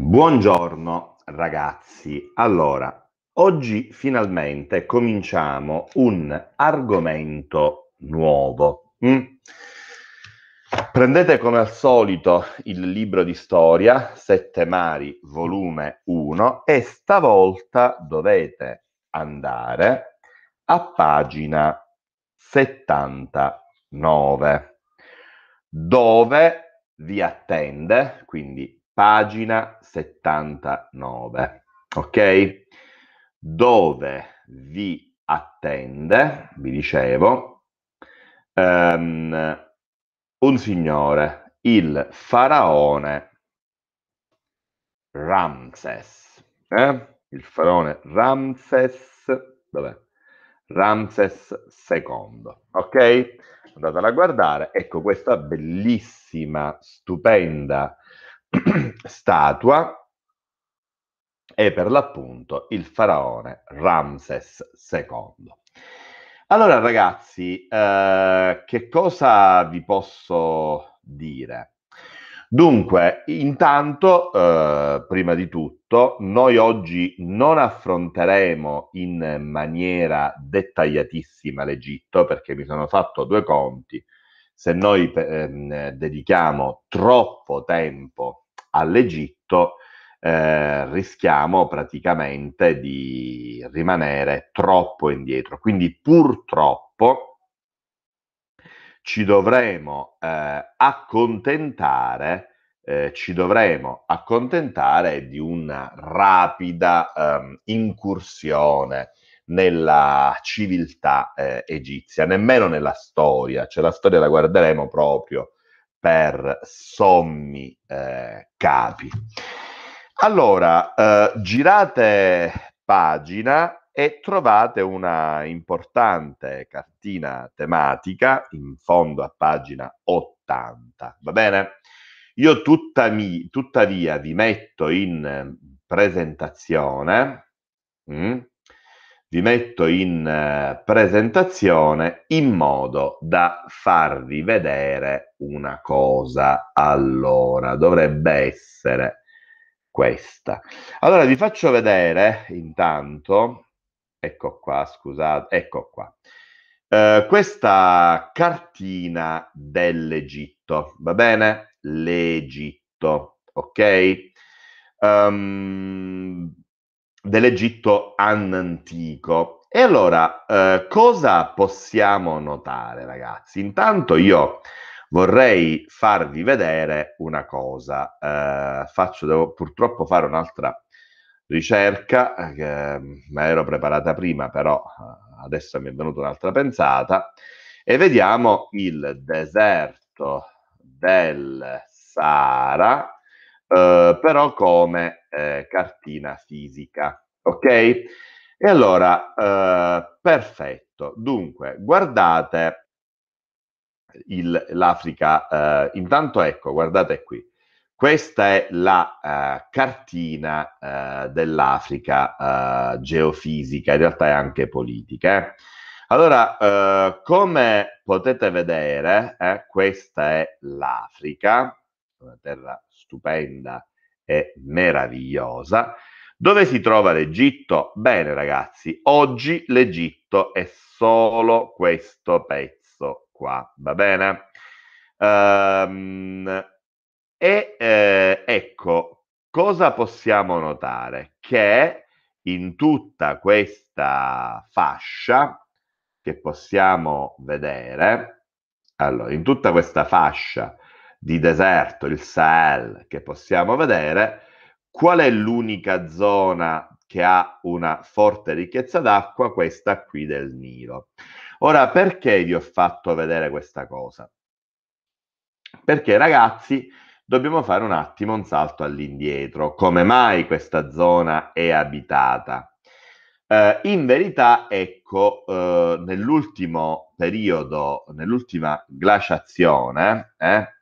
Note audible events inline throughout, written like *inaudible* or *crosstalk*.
Buongiorno ragazzi. Allora, oggi finalmente cominciamo un argomento nuovo. Mm? Prendete come al solito il libro di storia, Sette Mari, volume 1, e stavolta dovete andare a pagina 79, dove vi attende, quindi pagina 79, ok? Dove vi attende, vi dicevo, um, un signore, il faraone Ramses, eh? il faraone Ramses, dov'è? Ramses II, ok? Andatela a guardare, ecco questa bellissima, stupenda *clears throat* statua è per l'appunto il faraone Ramses II. Allora ragazzi, eh, che cosa vi posso dire? Dunque, intanto, eh, prima di tutto, noi oggi non affronteremo in maniera dettagliatissima l'Egitto perché mi sono fatto due conti se noi ehm, dedichiamo troppo tempo all'Egitto, eh, rischiamo praticamente di rimanere troppo indietro. Quindi purtroppo ci dovremo eh, accontentare, eh, ci dovremo accontentare di una rapida ehm, incursione nella civiltà eh, egizia, nemmeno nella storia, cioè la storia la guarderemo proprio per sommi eh, capi. Allora, eh, girate pagina e trovate una importante cartina tematica in fondo a pagina 80, va bene? Io tuttavia vi metto in eh, presentazione, mh, mm? vi metto in eh, presentazione in modo da farvi vedere una cosa. Allora, dovrebbe essere questa. Allora, vi faccio vedere intanto, ecco qua, scusate, ecco qua. Eh, questa cartina dell'Egitto, va bene? L'Egitto, ok? Um, dell'Egitto antico. E allora, eh, cosa possiamo notare, ragazzi? Intanto io vorrei farvi vedere una cosa. Eh, faccio, devo purtroppo fare un'altra ricerca, eh, che me ero preparata prima, però eh, adesso mi è venuta un'altra pensata. E vediamo il deserto del Sahara, eh, però come eh, cartina fisica. Ok? E allora, eh, perfetto. Dunque, guardate il, l'Africa. Eh, intanto ecco, guardate qui. Questa è la eh, cartina eh, dell'Africa eh, geofisica, in realtà è anche politica. Allora, eh, come potete vedere, eh, questa è l'Africa, una terra stupenda è meravigliosa. Dove si trova l'Egitto? Bene ragazzi, oggi l'Egitto è solo questo pezzo qua, va bene? Um, e eh, ecco, cosa possiamo notare? Che in tutta questa fascia che possiamo vedere, allora, in tutta questa fascia di deserto, il Sahel, che possiamo vedere, qual è l'unica zona che ha una forte ricchezza d'acqua? Questa qui del Nilo. Ora, perché vi ho fatto vedere questa cosa? Perché ragazzi, dobbiamo fare un attimo un salto all'indietro. Come mai questa zona è abitata? Eh, in verità, ecco, eh, nell'ultimo periodo, nell'ultima glaciazione, eh,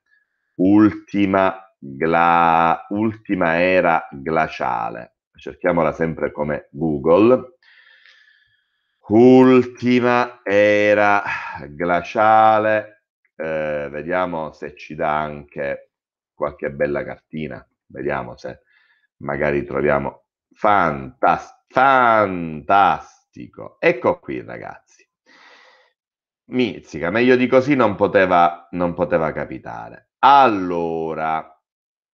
ultima, gla, ultima era glaciale. Cerchiamola sempre come Google. Ultima era glaciale. Eh, vediamo se ci dà anche qualche bella cartina. Vediamo se magari troviamo. Fantas- fantastico. Ecco qui, ragazzi. Mizzica, meglio di così non poteva, non poteva capitare. Allora,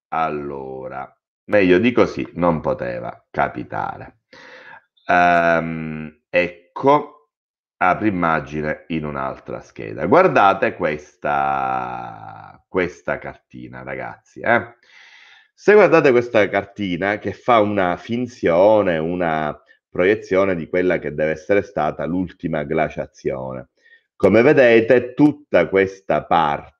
allora, meglio di così non poteva capitare. Ehm, ecco, apri immagine in un'altra scheda. Guardate questa, questa cartina, ragazzi. Eh? Se guardate questa cartina che fa una finzione, una proiezione di quella che deve essere stata l'ultima glaciazione. Come vedete, tutta questa parte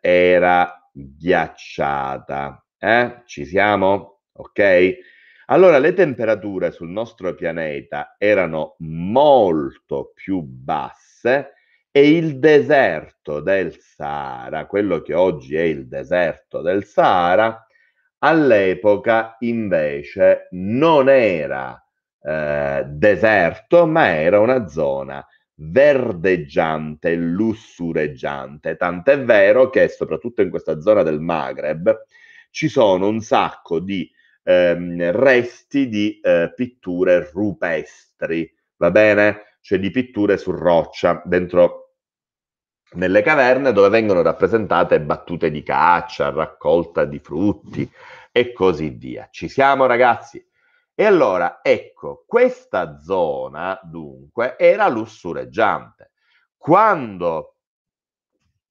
era ghiacciata. Eh? Ci siamo? Ok? Allora le temperature sul nostro pianeta erano molto più basse e il deserto del Sahara, quello che oggi è il deserto del Sahara, all'epoca invece non era eh, deserto, ma era una zona verdeggiante, lussureggiante, tant'è vero che soprattutto in questa zona del Maghreb ci sono un sacco di ehm, resti di eh, pitture rupestri, va bene? Cioè di pitture su roccia, dentro nelle caverne dove vengono rappresentate battute di caccia, raccolta di frutti e così via. Ci siamo ragazzi? E allora, ecco, questa zona dunque era lussureggiante. Quando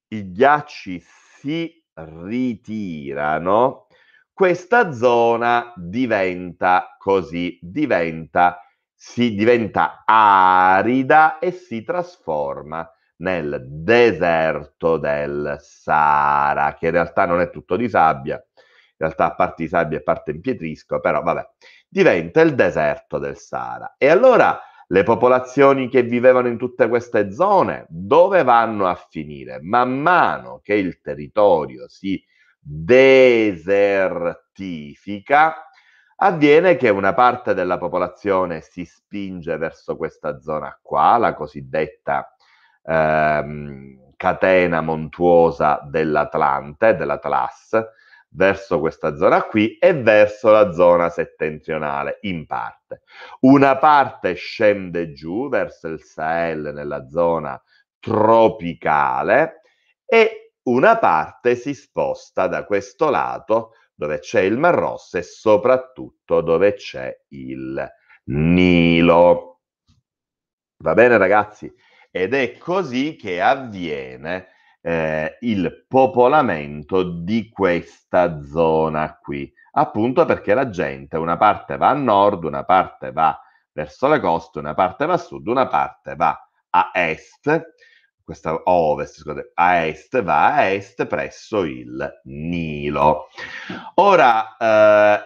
i ghiacci si ritirano, questa zona diventa così, diventa, si diventa arida e si trasforma nel deserto del Sahara, che in realtà non è tutto di sabbia, in realtà parte di sabbia e parte in pietrisco, però vabbè, diventa il deserto del Sahara. E allora le popolazioni che vivevano in tutte queste zone dove vanno a finire? Man mano che il territorio si desertifica, avviene che una parte della popolazione si spinge verso questa zona qua, la cosiddetta ehm, catena montuosa dell'Atlante, dell'Atlas, verso questa zona qui e verso la zona settentrionale in parte. Una parte scende giù verso il Sahel nella zona tropicale e una parte si sposta da questo lato dove c'è il Mar Rosso e soprattutto dove c'è il Nilo. Va bene ragazzi? Ed è così che avviene eh, il popolamento di questa zona qui, appunto perché la gente, una parte va a nord, una parte va verso le coste, una parte va a sud, una parte va a est, questa ovest, scusate, a est, va a est presso il Nilo. Ora, eh,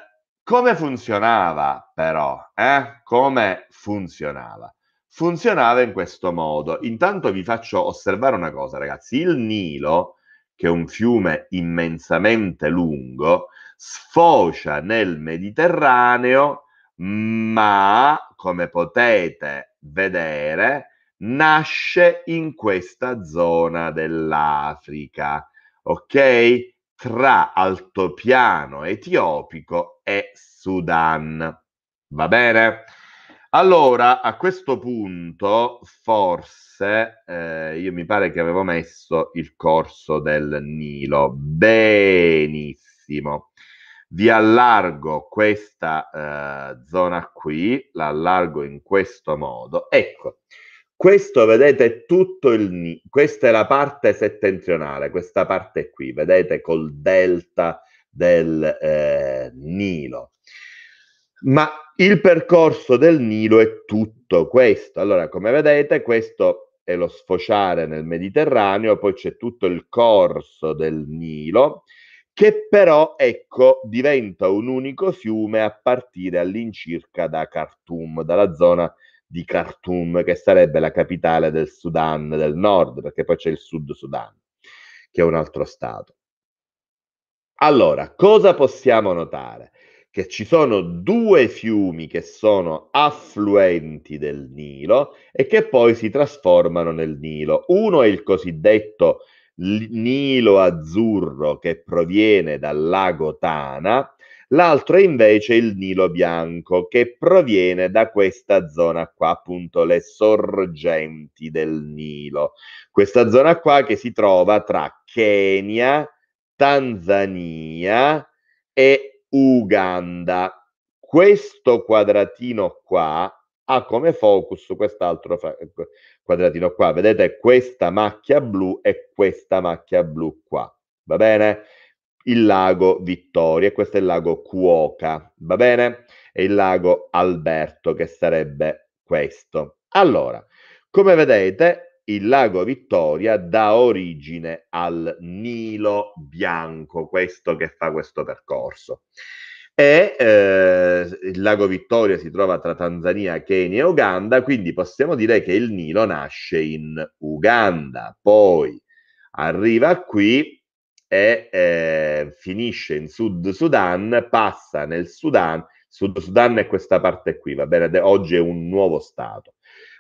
come funzionava però? Eh? Come funzionava? funzionava in questo modo. Intanto vi faccio osservare una cosa, ragazzi. Il Nilo, che è un fiume immensamente lungo, sfocia nel Mediterraneo, ma, come potete vedere, nasce in questa zona dell'Africa, ok? Tra altopiano etiopico e Sudan. Va bene? Allora, a questo punto, forse, eh, io mi pare che avevo messo il corso del Nilo. Benissimo. Vi allargo questa eh, zona qui, la allargo in questo modo. Ecco, questo vedete tutto il Nilo, questa è la parte settentrionale, questa parte qui, vedete col delta del eh, Nilo. Ma il percorso del Nilo è tutto questo. Allora, come vedete, questo è lo sfociare nel Mediterraneo, poi c'è tutto il corso del Nilo, che però, ecco, diventa un unico fiume a partire all'incirca da Khartoum, dalla zona di Khartoum, che sarebbe la capitale del Sudan del Nord, perché poi c'è il Sud Sudan, che è un altro stato. Allora, cosa possiamo notare? che ci sono due fiumi che sono affluenti del Nilo e che poi si trasformano nel Nilo. Uno è il cosiddetto Nilo azzurro che proviene dal lago Tana, l'altro è invece il Nilo bianco che proviene da questa zona qua, appunto le sorgenti del Nilo. Questa zona qua che si trova tra Kenya, Tanzania e Uganda. Questo quadratino qua ha come focus quest'altro fa- quadratino qua. Vedete questa macchia blu e questa macchia blu qua. Va bene? Il lago Vittoria, questo è il lago Cuoca, va bene? E il lago Alberto, che sarebbe questo. Allora, come vedete, il lago Vittoria dà origine al Nilo Bianco, questo che fa questo percorso. E eh, il lago Vittoria si trova tra Tanzania, Kenya e Uganda, quindi possiamo dire che il Nilo nasce in Uganda, poi arriva qui e eh, finisce in Sud Sudan, passa nel Sudan, Sud Sudan è questa parte qui, va bene, oggi è un nuovo stato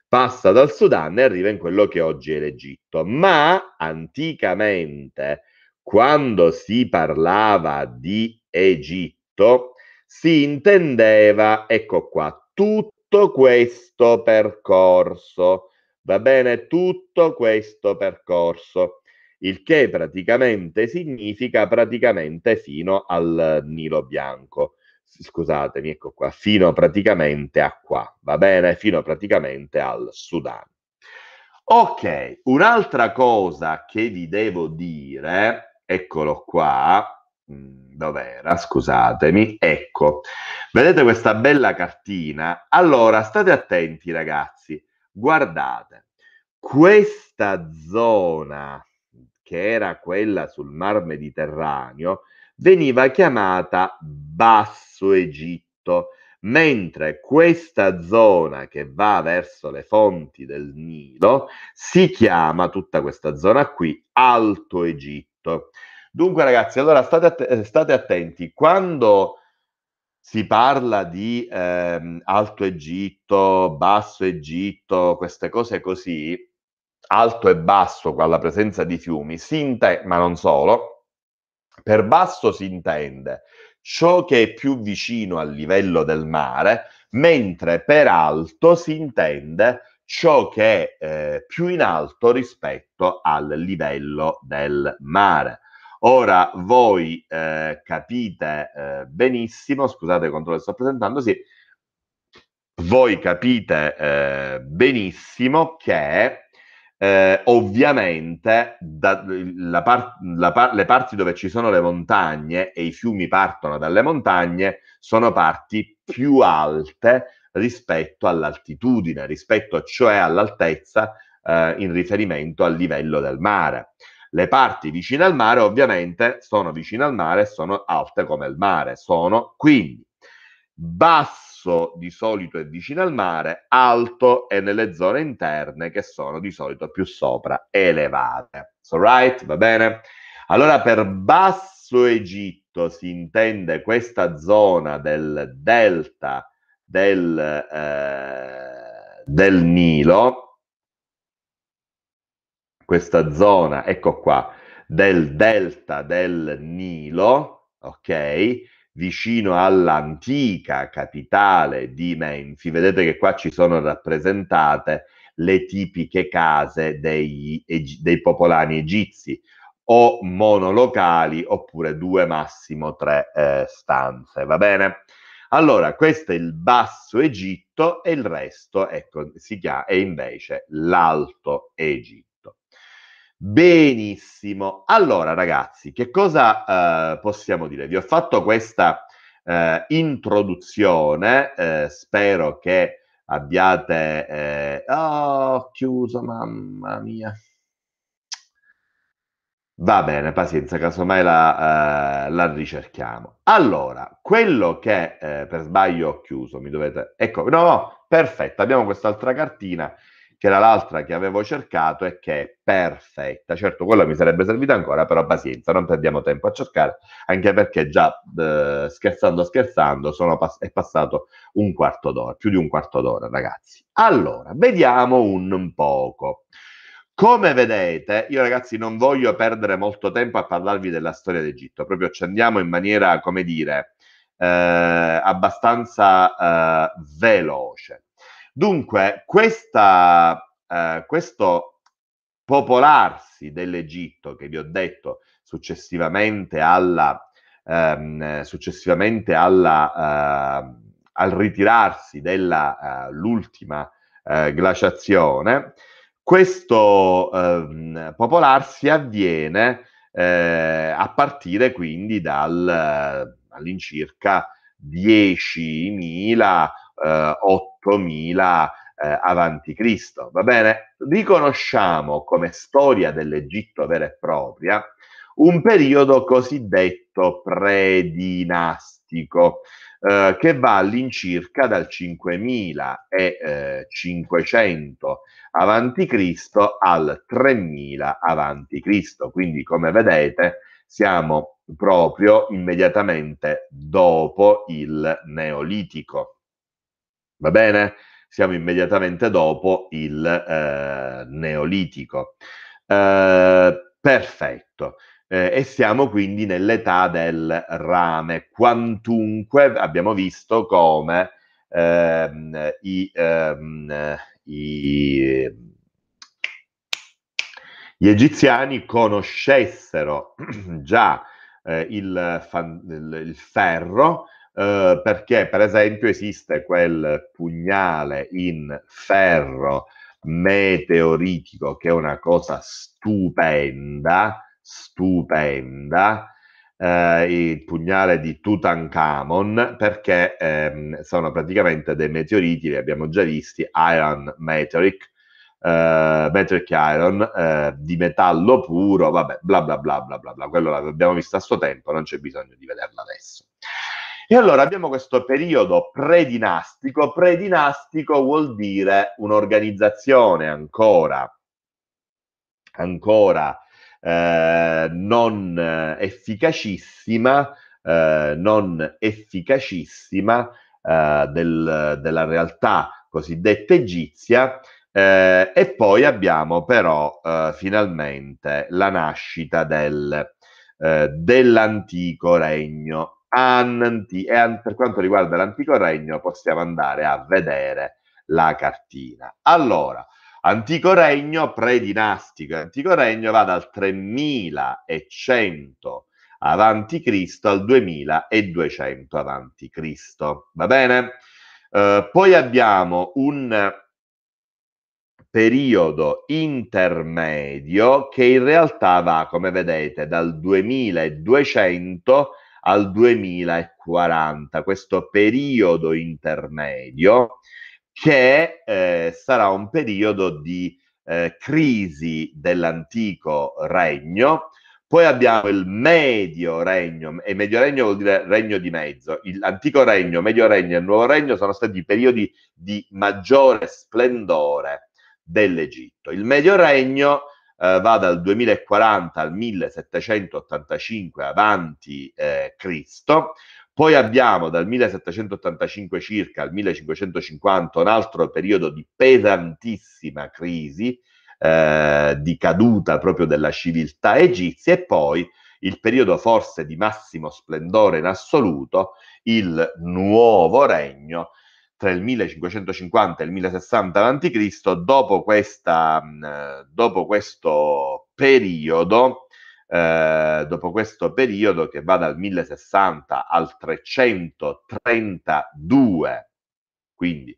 passa dal Sudan e arriva in quello che oggi è l'Egitto. Ma anticamente, quando si parlava di Egitto, si intendeva, ecco qua, tutto questo percorso. Va bene, tutto questo percorso, il che praticamente significa praticamente fino al Nilo Bianco scusatemi, ecco qua, fino praticamente a qua, va bene? Fino praticamente al Sudan. Ok, un'altra cosa che vi devo dire, eccolo qua, mm, dov'era, scusatemi, ecco, vedete questa bella cartina? Allora, state attenti ragazzi, guardate, questa zona che era quella sul Mar Mediterraneo, veniva chiamata Basso Egitto, mentre questa zona che va verso le fonti del Nilo si chiama tutta questa zona qui Alto Egitto. Dunque ragazzi, allora state, att- eh, state attenti, quando si parla di ehm, Alto Egitto, Basso Egitto, queste cose così, alto e basso, con la presenza di fiumi, si intende, ma non solo, per basso si intende ciò che è più vicino al livello del mare, mentre per alto si intende ciò che è eh, più in alto rispetto al livello del mare. Ora voi eh, capite eh, benissimo, scusate quanto lo sto presentando, sì, voi capite eh, benissimo che eh, ovviamente da, la par- la par- le parti dove ci sono le montagne e i fiumi partono dalle montagne sono parti più alte rispetto all'altitudine, rispetto cioè all'altezza eh, in riferimento al livello del mare. Le parti vicine al mare ovviamente sono vicine al mare, sono alte come il mare, sono quindi basso basso di solito è vicino al mare, alto è nelle zone interne che sono di solito più sopra, elevate. So right? Va bene? Allora per basso Egitto si intende questa zona del delta del, eh, del Nilo, questa zona, ecco qua, del delta del Nilo, ok? vicino all'antica capitale di Menfi, vedete che qua ci sono rappresentate le tipiche case dei, dei popolani egizi, o monolocali oppure due massimo tre eh, stanze, va bene? Allora, questo è il basso Egitto e il resto ecco, si chiama, è invece l'alto Egitto. Benissimo. Allora, ragazzi, che cosa eh, possiamo dire? Vi ho fatto questa eh, introduzione, eh, spero che abbiate... Eh, oh, ho chiuso, mamma mia. Va bene, pazienza, casomai la, eh, la ricerchiamo. Allora, quello che eh, per sbaglio ho chiuso, mi dovete... Ecco, no, no, perfetto, abbiamo quest'altra cartina che era l'altra che avevo cercato e che è perfetta. Certo, quella mi sarebbe servita ancora, però pazienza, non perdiamo tempo a cercare, anche perché già eh, scherzando scherzando pass- è passato un quarto d'ora, più di un quarto d'ora, ragazzi. Allora, vediamo un poco. Come vedete, io ragazzi non voglio perdere molto tempo a parlarvi della storia d'Egitto, proprio ci andiamo in maniera, come dire, eh, abbastanza eh, veloce. Dunque, questa, eh, questo popolarsi dell'Egitto che vi ho detto successivamente, alla, ehm, successivamente alla, eh, al ritirarsi dell'ultima eh, eh, glaciazione, questo ehm, popolarsi avviene eh, a partire quindi dal, eh, all'incirca 10.000 eh, 8000 eh, avanti Cristo, va bene? Riconosciamo come storia dell'Egitto vera e propria un periodo cosiddetto predinastico, eh, che va all'incirca dal 5500 eh, avanti Cristo al 3000 avanti Cristo, quindi come vedete siamo proprio immediatamente dopo il Neolitico. Va bene? Siamo immediatamente dopo il eh, Neolitico. Eh, perfetto. Eh, e siamo quindi nell'età del rame, quantunque abbiamo visto come ehm, i, ehm, i, gli egiziani conoscessero *clears throat* già eh, il, il, ferro eh, perché per esempio esiste quel pugnale in ferro meteoritico che è una cosa stupenda, stupenda, eh, il pugnale di Tutankhamon perché ehm, sono praticamente dei meteoriti, li abbiamo già visti, Iron Meteoric, eh, Meteoric Iron eh, di metallo puro, vabbè, bla bla bla bla bla bla, quello l'abbiamo visto a suo tempo, non c'è bisogno di vederla adesso. E allora abbiamo questo periodo predinastico. Predinastico vuol dire un'organizzazione ancora, ancora eh, non eh, efficacissima, eh, non efficacissima eh, del, della realtà cosiddetta egizia. Eh, e poi abbiamo però eh, finalmente la nascita del, dell'antico regno per quanto riguarda l'Antico Regno possiamo andare a vedere la cartina. Allora, Antico Regno predinastico. Antico Regno va dal 3100 avanti Cristo al 2200 avanti Cristo. Va bene? Eh, poi abbiamo un periodo intermedio che in realtà va, come vedete, dal 2200 al 2040, questo periodo intermedio che eh, sarà un periodo di eh, crisi dell'antico regno. Poi abbiamo il medio regno, e medio regno vuol dire regno di mezzo. L'antico regno, medio regno e il nuovo regno sono stati i periodi di maggiore splendore dell'Egitto. Il medio regno eh, va dal 2040 al 1785 avanti eh, Cristo. Poi abbiamo dal 1785 circa al 1550 un altro periodo di pesantissima crisi, eh, di caduta proprio della civiltà egizia e poi il periodo forse di massimo splendore in assoluto, il nuovo regno tra il 1550 e il 1060 a.C., dopo, questa, mm, dopo questo periodo, eh, dopo questo periodo che va dal 1060 al 332, quindi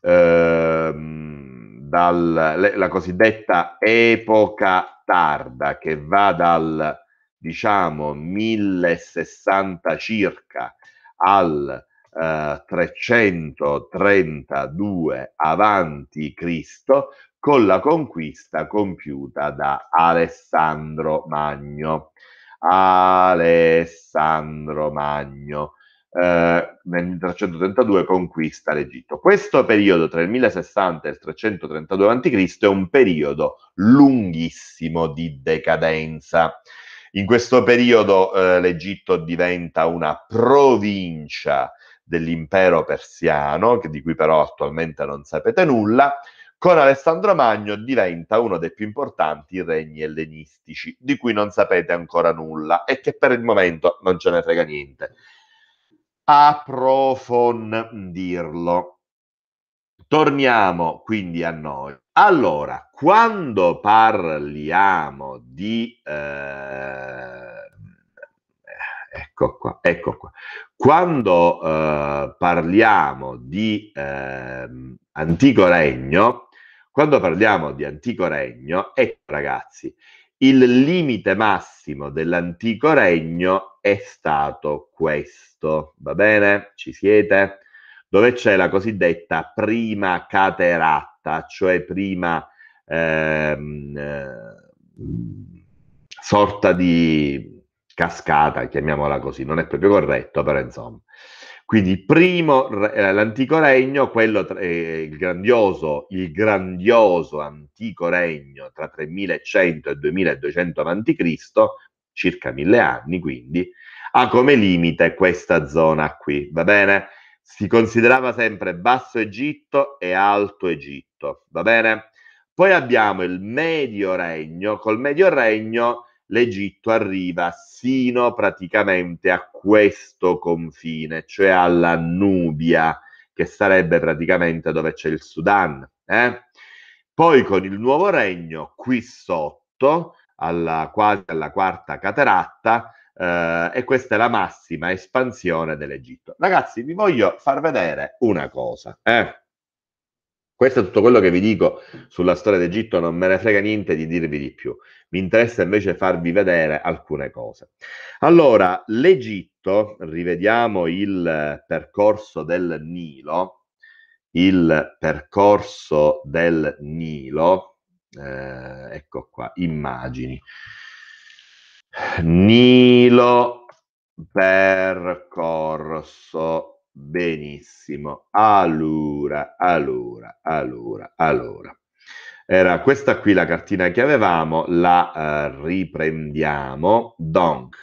ehm, dal, le, la cosiddetta epoca tarda che va dal diciamo 1060 circa al 332 eh, avanti Cristo con la conquista compiuta da Alessandro Magno. Alessandro Magno. Eh, nel 332 conquista l'Egitto. Questo periodo tra il 1060 e il 332 a.C. è un periodo lunghissimo di decadenza. In questo periodo eh, l'Egitto diventa una provincia dell'impero persiano, di cui però attualmente non sapete nulla, con Alessandro Magno diventa uno dei più importanti regni ellenistici, di cui non sapete ancora nulla e che per il momento non ce ne frega niente. Approfondirlo. Torniamo quindi a noi. Allora, quando parliamo di... Eh, ecco qua, ecco qua. Quando eh, parliamo di eh, antico regno, quando parliamo di antico regno, ecco ragazzi, il limite massimo dell'antico regno è stato questo, va bene? Ci siete? Dove c'è la cosiddetta prima cateratta, cioè prima ehm, eh, sorta di cascata, chiamiamola così, non è proprio corretto, però insomma. Quindi primo, eh, l'antico regno, quello, eh, il, grandioso, il grandioso antico regno tra 3100 e 2200 a.C., circa mille anni quindi, ha come limite questa zona qui, va bene? Si considerava sempre Basso Egitto e Alto Egitto, va bene? Poi abbiamo il Medio Regno, col Medio Regno l'Egitto arriva sino praticamente a questo confine, cioè alla Nubia, che sarebbe praticamente dove c'è il Sudan. Eh? Poi con il nuovo regno, qui sotto, alla, quasi alla quarta cataratta, eh, e questa è la massima espansione dell'Egitto. Ragazzi, vi voglio far vedere una cosa. Eh? Questo è tutto quello che vi dico sulla storia d'Egitto, non me ne frega niente di dirvi di più. Mi interessa invece farvi vedere alcune cose. Allora, l'Egitto, rivediamo il percorso del Nilo, il percorso del Nilo, eh, ecco qua, immagini. Nilo percorso Benissimo. Allora, allora, allora, allora. Era questa qui la cartina che avevamo, la eh, riprendiamo. Donc,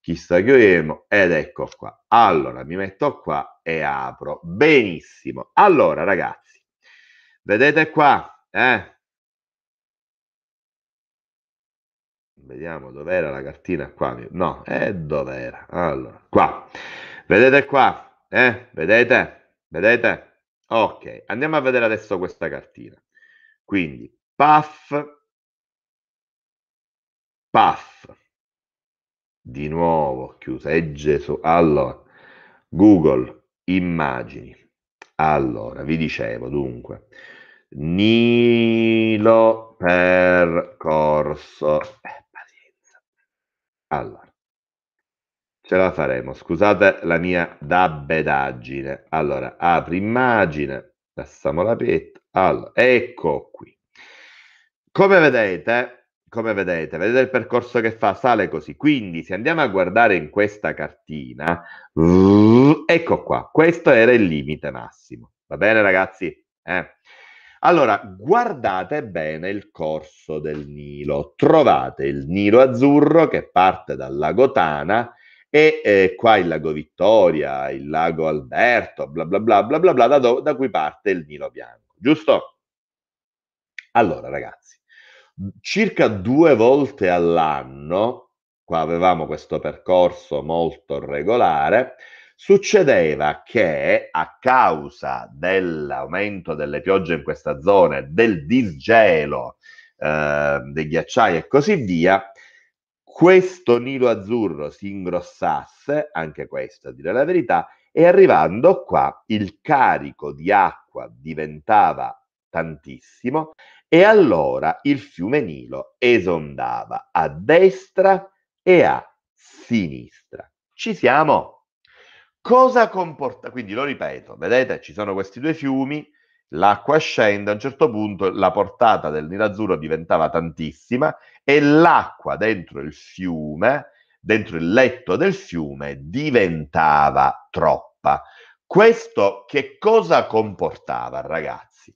chi staghiamo? Ed ecco qua. Allora, mi metto qua e apro. Benissimo. Allora, ragazzi, vedete qua, eh? Vediamo dov'era la cartina qua. No, eh, dov'era? Allora, qua. Vedete qua, eh, vedete? Vedete? Ok, andiamo a vedere adesso questa cartina. Quindi, puff, puff. Di nuovo, chiusa. E Gesù. Allora, Google, immagini. Allora, vi dicevo, dunque, Nilo percorso. Eh, pazienza. Allora, ce la faremo. Scusate la mia dabbedaggine. Allora, apri immagine, passiamo la petta. Allora, ecco qui. Come vedete, come vedete, vedete il percorso che fa? Sale così. Quindi, se andiamo a guardare in questa cartina, ecco qua, questo era il limite massimo. Va bene, ragazzi? Eh. Allora, guardate bene il corso del Nilo. Trovate il Nilo azzurro che parte dal lago Tana e eh, qua il lago Vittoria, il lago Alberto, bla bla bla bla bla, bla da, do- da cui parte il Nilo Bianco, giusto? Allora ragazzi, circa due volte all'anno, qua avevamo questo percorso molto regolare, succedeva che a causa dell'aumento delle piogge in questa zona, del disgelo eh, dei ghiacciai e così via, questo Nilo azzurro si ingrossasse, anche questo a dire la verità, e arrivando qua il carico di acqua diventava tantissimo e allora il fiume Nilo esondava a destra e a sinistra. Ci siamo? Cosa comporta? Quindi lo ripeto, vedete, ci sono questi due fiumi, l'acqua scende, a un certo punto la portata del Nilo Azzurro diventava tantissima e l'acqua dentro il fiume, dentro il letto del fiume, diventava troppa. Questo che cosa comportava, ragazzi?